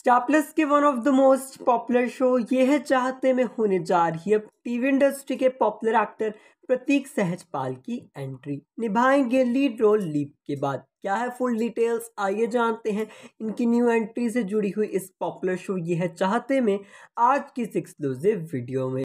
star Plus के one of the most popular show ये है चाहते में होने जा रही है टीवी इंडस्ट्री के पॉपुलर एक्टर प्रतीक सहजपाल की एंट्री निभाएंगे लीड रोल लीप के बाद क्या है फुल डिटेल्स आइए जानते हैं इनकी न्यू एंट्री से जुड़ी हुई इस पॉपुलर शो ये है चाहते में आज की सिक्स एक्सक्लूसिव वीडियो में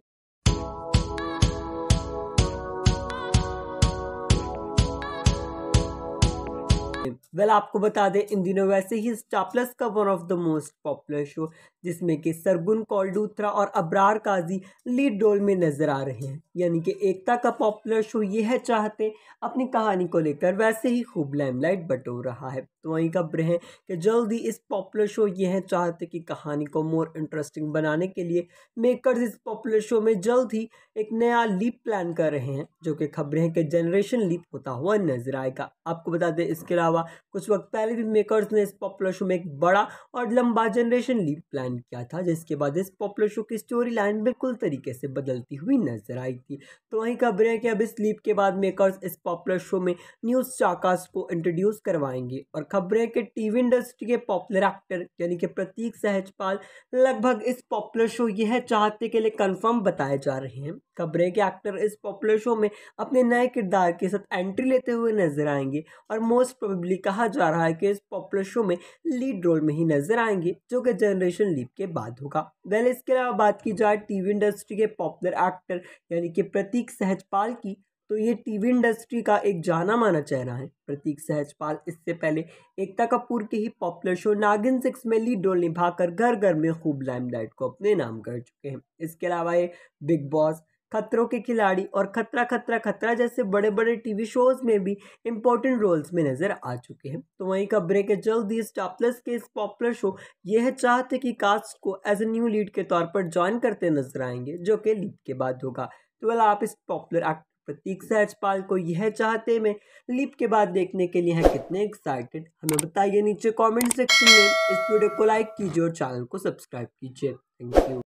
वेल well, आपको बता दें इन दिनों वैसे ही स्टार प्लस का one of the most popular show जिसमें कि सरगुन कौलडूत्रा और अब्रार काजी लीड रोल में नजर आ रहे हैं यानी कि एकता का पॉपुलर शो ये है चाहते अपनी कहानी को लेकर वैसे ही खूब लाइमलाइट बटोर रहा है तो वहीं खबर है कि जल्द ही इस पॉपुलर शो यह चाहते कि कहानी को मोर इंटरेस्टिंग बनाने के लिए मेकर्स इस पॉपुलर शो में जल्द ही एक नया लीप प्लान कर रहे हैं जो कि खबरें हैं कि जनरेशन लीप होता हुआ नजर आएगा आपको बता दें इसके अलावा कुछ वक्त पहले भी मेकर्स ने इस पॉपुलर शो में एक बड़ा और लंबा जनरेशन लीप प्लान किया था जिसके बाद इस पॉपुलर शो की स्टोरी लाइन बिल्कुल तरीके से बदलती हुई नजर आई थी तो वहीं खबरें हैं कि अब इस लीप के बाद मेकर्स इस पॉपुलर शो में न्यूज़ चाकास को इंट्रोड्यूस करवाएंगे और खबर है कि टीवी इंडस्ट्री के पॉपुलर एक्टर यानी कि प्रतीक सहजपाल लगभग इस पॉपुलर शो यह चाहते के लिए कंफर्म बताए जा रहे हैं खबरें कि एक्टर इस पॉपुलर शो में अपने नए किरदार के साथ एंट्री लेते हुए नजर आएंगे और मोस्ट प्रोबेबली कहा जा रहा है कि इस पॉपुलर शो में लीड रोल में ही नजर आएंगे जो कि जनरेशन लीप के बाद होगा वेल इसके अलावा बात की जाए टीवी इंडस्ट्री के पॉपुलर एक्टर यानी कि प्रतीक सहजपाल की तो ये टीवी इंडस्ट्री का एक जाना माना चेहरा है प्रतीक सहजपाल इससे पहले एकता कपूर के ही पॉपुलर शो नागिन सिक्स में लीड रोल निभाकर घर घर में खूब लाइमलाइट को अपने नाम कर चुके हैं इसके अलावा ये बिग बॉस खतरों के खिलाड़ी और खतरा खतरा खतरा जैसे बड़े बड़े टीवी शोज में भी इंपॉर्टेंट रोल्स में नज़र आ चुके हैं तो वहीं खबरें के जल्द ही स्टापलस के इस पॉपुलर शो यह चाहते कि कास्ट को एज ए न्यू लीड के तौर पर ज्वाइन करते नजर आएंगे जो कि लीड के बाद होगा तो वह आप इस पॉपुलर एक्ट प्रतीक्षा यजपाल को यह चाहते में लिप के बाद देखने के लिए है कितने एक्साइटेड हमें बताइए नीचे कमेंट सेक्शन में इस वीडियो को लाइक कीजिए और चैनल को सब्सक्राइब कीजिए थैंक यू